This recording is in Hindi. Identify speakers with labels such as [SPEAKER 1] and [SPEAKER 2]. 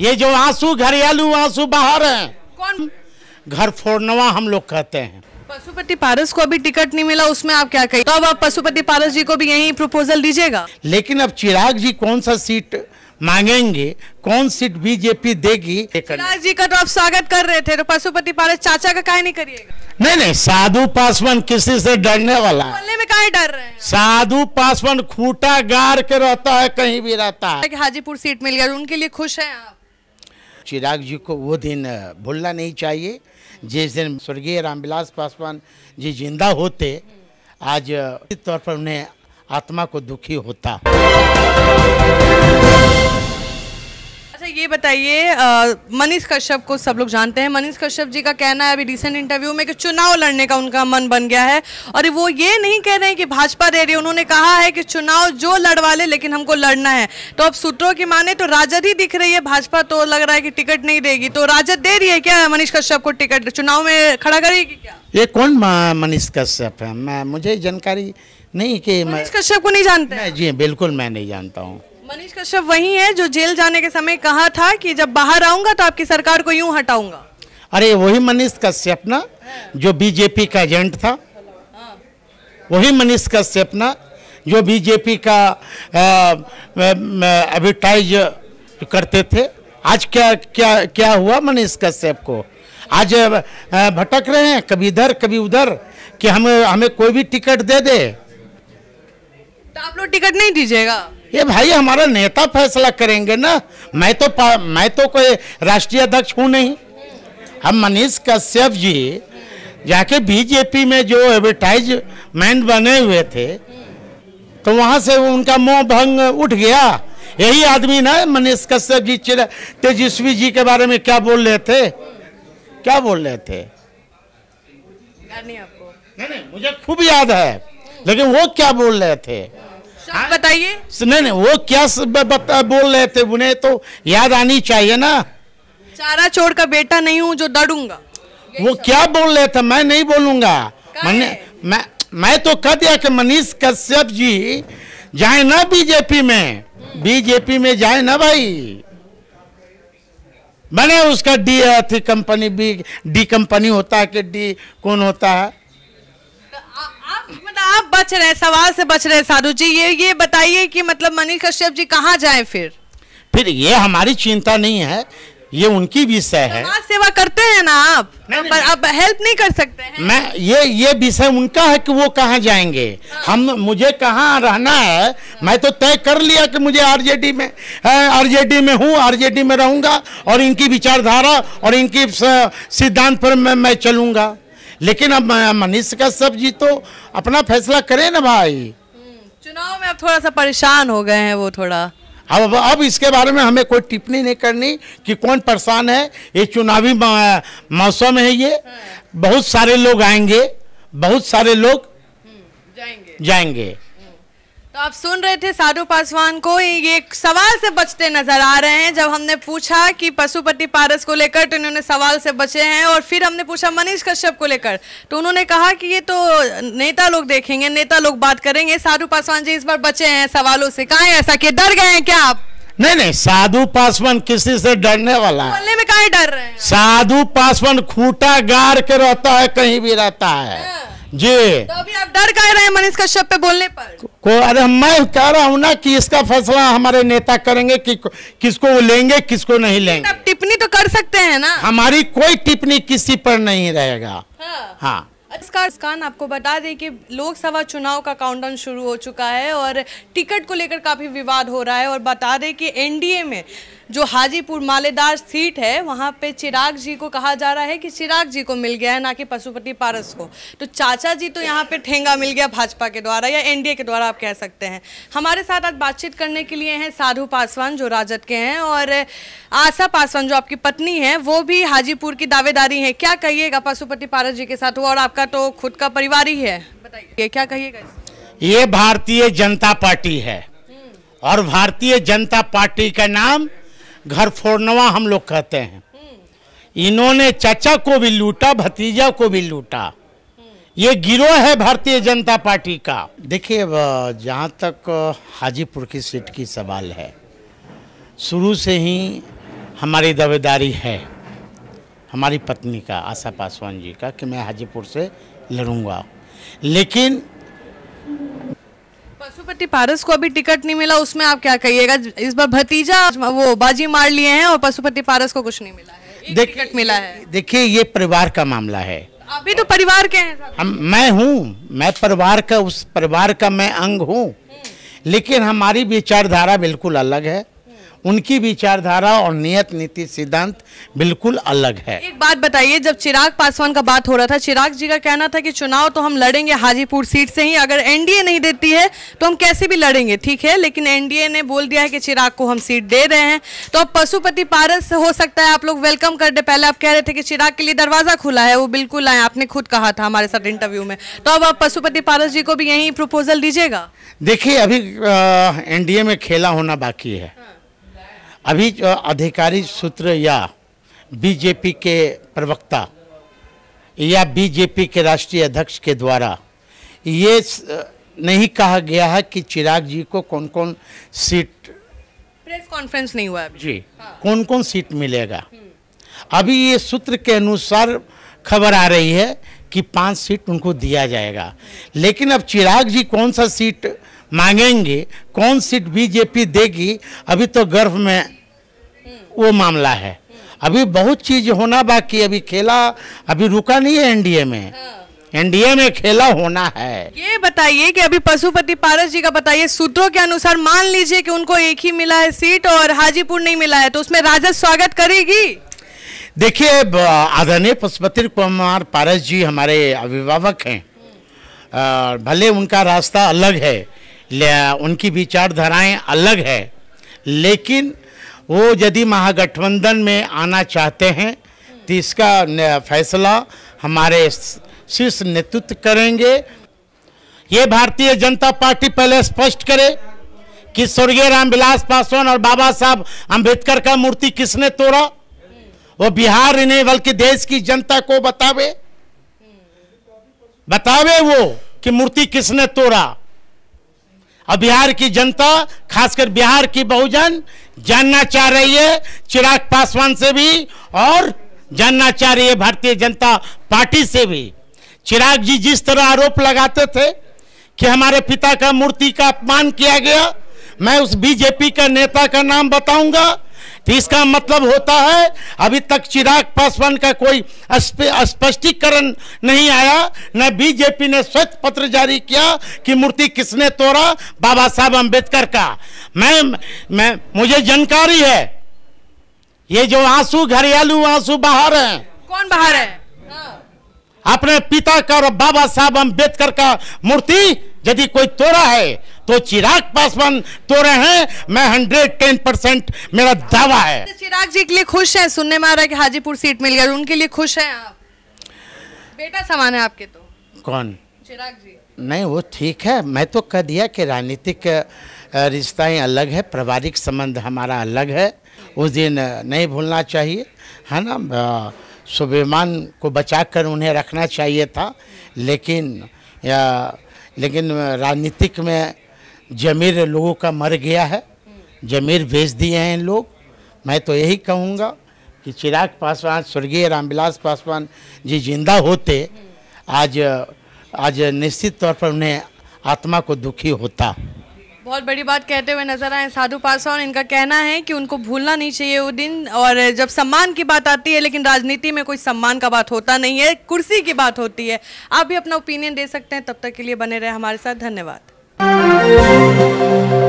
[SPEAKER 1] ये जो आंसू घरेलू आंसू बाहर है कौन घर फोड़नवा हम लोग कहते हैं
[SPEAKER 2] पशुपति पारस को अभी टिकट नहीं मिला उसमें आप क्या कहिए तो अब आप पशुपति पारस जी को भी यही प्रपोजल दीजिएगा
[SPEAKER 1] लेकिन अब चिराग जी कौन सा सीट मांगेंगे कौन सीट बीजेपी देगी चिराग
[SPEAKER 2] जी का तो आप स्वागत कर रहे थे तो पशुपति पारस चाचा का काहे नहीं करिएगा
[SPEAKER 1] नहीं नहीं साधु पासवान किसी से डरने वाला
[SPEAKER 2] बोलने में काहे डर रहे हैं
[SPEAKER 1] साधु पासवान खूटा गार के रहता है कहीं भी रहता है
[SPEAKER 2] हाजीपुर सीट मिल गया उनके लिए खुश है आप
[SPEAKER 1] चिराग जी को वो दिन भूलना नहीं चाहिए जिस दिन स्वर्गीय रामविलास पासवान जी जिंदा होते आज तौर पर उन्हें आत्मा को दुखी होता
[SPEAKER 2] बताइए मनीष कश्यप को सब लोग जानते हैं मनीष कश्यप जी का कहना है अभी रिसेंट इंटरव्यू में कि चुनाव लड़ने का उनका मन बन गया है और वो ये नहीं कह रहे हैं कि भाजपा दे रही है उन्होंने कहा है कि चुनाव जो लड़वा ले लेकिन हमको लड़ना है तो अब सूत्रों की माने तो राजद ही दिख रही है भाजपा तो लग रहा है कि टिकट नहीं देगी तो राजद दे रही है क्या मनीष कश्यप को टिकट चुनाव में खड़ा करेगी
[SPEAKER 1] क्या ये कौन मनीष कश्यप है मैं मुझे जानकारी नहीं कि मनीष कश्यप को नहीं जानता जी बिल्कुल मैं नहीं जानता हूँ
[SPEAKER 2] मनीष कश्यप वही है जो जेल जाने के समय कहा था
[SPEAKER 1] कि जब बाहर
[SPEAKER 2] आऊंगा तो आपकी सरकार को यूं हटाऊंगा
[SPEAKER 1] अरे वही मनीष कश्यप ना जो बीजेपी का एजेंट था वही मनीष कश्यप ना जो बीजेपी का एडवर्टाइज करते थे आज क्या क्या क्या हुआ मनीष कश्यप को आज भटक रहे हैं कभी इधर कभी उधर कि हम हमें कोई भी टिकट दे दे
[SPEAKER 2] तो आप लोग टिकट नहीं दीजिएगा
[SPEAKER 1] ये भाई हमारा नेता फैसला करेंगे ना मैं तो मैं तो कोई राष्ट्रीय अध्यक्ष हूँ नहीं हम मनीष कश्यप जी जाके बीजेपी में जो एडवर्टाइजमेंट बने हुए थे तो वहाँ से उनका मोह भंग उठ गया यही आदमी ना मनीष कश्यप जी तेजस्वी जी के बारे में क्या बोल रहे थे क्या बोल रहे थे नहीं, नहीं मुझे खूब याद है लेकिन वो क्या बोल रहे थे आप हाँ। बताइए नहीं नहीं वो क्या बोल रहे थे उन्हें तो याद आनी चाहिए ना चारा छोड़ का बेटा नहीं हूँ जो दड़ूंगा वो क्या बोल रहे थे मैं नहीं बोलूंगा मैं मैं तो कह दिया कि मनीष कश्यप जी जाए ना बीजेपी में बीजेपी में जाए ना भाई बने उसका डी थी कंपनी बी डी कंपनी होता है कि डी कौन होता है
[SPEAKER 2] आप बच रहे सवाल से बच रहे साधु जी ये ये बताइए कि मतलब मनीष कश्यप जी कहाँ जाए फिर
[SPEAKER 1] फिर ये हमारी चिंता नहीं है ये उनकी विषय है
[SPEAKER 2] सेवा करते हैं ना आप नहीं, नहीं, अब हेल्प नहीं कर
[SPEAKER 1] सकते हैं मैं ये ये विषय उनका है कि वो कहाँ जाएंगे हाँ। हम मुझे कहाँ रहना है मैं तो तय कर लिया कि मुझे आरजेडी में आरजेडी में हूँ आरजेडी में रहूंगा और इनकी विचारधारा और इनकी सिद्धांत पर मैं मैं चलूंगा लेकिन अब मनीष का सब तो अपना फैसला करें ना भाई हम्म,
[SPEAKER 2] चुनाव में अब थोड़ा सा परेशान हो गए हैं वो थोड़ा
[SPEAKER 1] अब अब इसके बारे में हमें कोई टिप्पणी नहीं करनी कि कौन परेशान है ये चुनावी मौसम है ये हाँ। बहुत सारे लोग आएंगे बहुत सारे लोग हम्म, जाएंगे जाएंगे
[SPEAKER 2] तो आप सुन रहे थे साधु पासवान को ये सवाल से बचते नजर आ रहे हैं जब हमने पूछा कि पशुपति पारस को लेकर तो इन्होंने सवाल से बचे हैं और फिर हमने पूछा मनीष कश्यप को लेकर तो उन्होंने कहा कि ये तो नेता लोग देखेंगे नेता लोग बात करेंगे साधु पासवान जी इस बार बचे हैं सवालों से कहा ऐसा कि डर गए हैं क्या आप
[SPEAKER 1] नहीं नहीं साधु पासवान किसी से डरने वाला है बोलने
[SPEAKER 2] में का डर रहे
[SPEAKER 1] हैं साधु पासवान खूटा गार के रहता है कहीं भी रहता है हाँ। जी तो
[SPEAKER 2] अभी आप डर कह
[SPEAKER 1] रहे हैं मनीष कश्यप पे बोलने पर को अरे मैं कह रहा हूँ ना कि इसका फैसला हमारे नेता करेंगे कि किसको वो लेंगे किसको नहीं लेंगे आप
[SPEAKER 2] टिप्पणी तो कर सकते हैं ना हमारी
[SPEAKER 1] कोई टिप्पणी किसी पर नहीं रहेगा हाँ, हाँ।
[SPEAKER 2] इसका स्कान आपको बता दें कि लोकसभा चुनाव का काउंटडाउन शुरू हो चुका है और टिकट को लेकर काफ़ी विवाद हो रहा है और बता दें कि एनडीए में जो हाजीपुर मालेदार सीट है वहाँ पे चिराग जी को कहा जा रहा है कि चिराग जी को मिल गया है ना कि पशुपति पारस को तो चाचा जी तो यहाँ पे ठेंगा मिल गया भाजपा के द्वारा या एनडीए के द्वारा आप कह सकते हैं हमारे साथ आज बातचीत करने के लिए हैं साधु पासवान जो राजद के हैं और आशा पासवान जो आपकी पत्नी है वो भी हाजीपुर की दावेदारी है क्या कहिएगा पशुपति पारस जी के साथ और आपका का तो खुद का परिवार ही है बताइए क्या कहिएगा
[SPEAKER 1] ये भारतीय जनता पार्टी है और भारतीय जनता पार्टी का नाम घर फोड़नवा हम लोग कहते हैं इन्होंने चाचा को भी लूटा भतीजा को भी लूटा ये गिरोह है भारतीय जनता पार्टी का देखिए जहाँ तक हाजीपुर की सीट की सवाल है शुरू से ही हमारी दावेदारी है हमारी पत्नी का आशा पासवान जी का कि मैं हाजीपुर से लड़ूंगा लेकिन
[SPEAKER 2] पशुपति पारस को अभी टिकट नहीं मिला उसमें आप क्या कहिएगा इस बार भतीजा वो बाजी मार लिए हैं और पशुपति पारस को कुछ नहीं मिला
[SPEAKER 1] है देख, टिकट मिला है देखिए ये परिवार का मामला है अभी तो परिवार के हैं हम मैं हूँ मैं परिवार का उस परिवार का मैं अंग हूँ लेकिन हमारी विचारधारा बिल्कुल अलग है उनकी विचारधारा और नियत नीति सिद्धांत बिल्कुल अलग है एक
[SPEAKER 2] बात बताइए जब चिराग पासवान का बात हो रहा था चिराग जी का कहना था कि चुनाव तो हम लड़ेंगे हाजीपुर सीट से ही अगर एनडीए नहीं देती है तो हम कैसे भी लड़ेंगे ठीक है लेकिन एनडीए ने बोल दिया है कि चिराग को हम सीट दे रहे हैं तो अब पशुपति पारस हो सकता है आप लोग वेलकम कर दे पहले आप कह रहे थे कि चिराग के लिए दरवाजा खुला है वो बिल्कुल आए आपने खुद कहा था हमारे साथ इंटरव्यू में तो अब आप पशुपति पारस जी को भी यही प्रपोजल दीजिएगा
[SPEAKER 1] देखिए अभी एनडीए में खेला होना बाकी है हाँ। अभी जो अधिकारी सूत्र या बीजेपी के प्रवक्ता या बीजेपी के राष्ट्रीय अध्यक्ष के द्वारा ये नहीं कहा गया है कि चिराग जी को कौन कौन सीट
[SPEAKER 2] प्रेस कॉन्फ्रेंस
[SPEAKER 1] नहीं हुआ अभी जी हाँ। कौन कौन सीट मिलेगा अभी ये सूत्र के अनुसार खबर आ रही है कि पांच सीट उनको दिया जाएगा लेकिन अब चिराग जी कौन सा सीट मांगेंगे कौन सीट बीजेपी देगी अभी तो गर्भ में वो मामला है अभी बहुत चीज होना बाकी अभी खेला अभी रुका नहीं है एनडीए में एनडीए हाँ। में खेला होना है
[SPEAKER 2] ये बताइए कि अभी पशुपति पारस जी का बताइए सूत्रों के अनुसार मान लीजिए कि उनको एक ही मिला है सीट और हाजीपुर नहीं मिला है तो उसमें राजद स्वागत करेगी
[SPEAKER 1] देखिए आदरणीय पशुपति कुमार पारस जी हमारे अभिभावक हैं भले उनका रास्ता अलग है उनकी विचारधाराएं अलग है लेकिन वो यदि महागठबंधन में आना चाहते हैं तो इसका फैसला हमारे शीर्ष नेतृत्व करेंगे ये भारतीय जनता पार्टी पहले स्पष्ट करे कि स्वर्गीय रामविलास पासवान और बाबा साहब अंबेडकर का मूर्ति किसने तोड़ा वो बिहार ही नहीं बल्कि देश की जनता को बतावे बतावे वो कि मूर्ति किसने तोड़ा और बिहार की जनता खासकर बिहार की बहुजन जानना चाह रही है चिराग पासवान से भी और जानना चाह रही है भारतीय जनता पार्टी से भी चिराग जी जिस तरह आरोप लगाते थे कि हमारे पिता का मूर्ति का अपमान किया गया मैं उस बीजेपी का नेता का नाम बताऊंगा तो इसका मतलब होता है अभी तक चिराग पासवान का कोई स्पष्टीकरण नहीं आया न बीजेपी ने स्वच्छ पत्र जारी किया कि मूर्ति किसने तोड़ा बाबा साहब अंबेडकर का मैं मैं मुझे जानकारी है ये जो आंसू घरेलू आंसू बाहर हैं कौन बाहर है अपने पिता का और बाबा साहब अंबेडकर का मूर्ति यदि कोई तोड़ा है तो चिराग पासवान तोड़े हैं मैं हंड्रेड टेन परसेंट मेरा दावा है तो
[SPEAKER 2] चिराग जी के लिए खुश है सुनने में आ रहा है कि हाजीपुर सीट मिल गया उनके लिए खुश है आप बेटा समान है आपके तो
[SPEAKER 1] कौन चिराग जी नहीं वो ठीक है मैं तो कह दिया कि राजनीतिक रिश्ताएं अलग है पारिवारिक संबंध हमारा अलग है उस दिन नहीं भूलना चाहिए है ना सुबेमान को बचाकर उन्हें रखना चाहिए था लेकिन या लेकिन राजनीतिक में जमीर लोगों का मर गया है जमीर भेज दिए हैं इन लोग मैं तो यही कहूँगा कि चिराग पासवान स्वर्गीय रामविलास पासवान जी जिंदा होते आज आज निश्चित तौर पर उन्हें आत्मा को दुखी होता
[SPEAKER 2] बहुत बड़ी बात कहते हुए नजर आए साधु पासवान इनका कहना है कि उनको भूलना नहीं चाहिए वो दिन और जब सम्मान की बात आती है लेकिन राजनीति में कोई सम्मान का बात होता नहीं है कुर्सी की बात होती है आप भी अपना ओपिनियन दे सकते हैं तब तक के लिए बने रहे हमारे साथ धन्यवाद